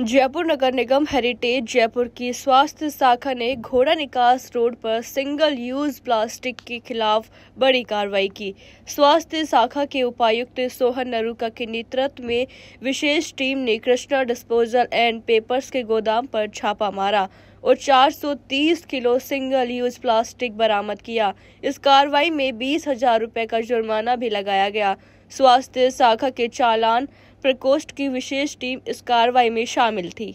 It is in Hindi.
जयपुर नगर निगम हेरिटेज जयपुर की स्वास्थ्य शाखा ने घोड़ा निकास रोड पर सिंगल यूज प्लास्टिक के खिलाफ बड़ी कार्रवाई की स्वास्थ्य शाखा के उपायुक्त सोहन नरुका के नेतृत्व में विशेष टीम ने कृष्णा डिस्पोजल एंड पेपर्स के गोदाम पर छापा मारा और 430 किलो सिंगल यूज प्लास्टिक बरामद किया इस कार्रवाई में बीस हजार रूपए का जुर्माना भी लगाया गया स्वास्थ्य शाखा के चालान प्रकोष्ठ की विशेष टीम इस कार्रवाई में शामिल थी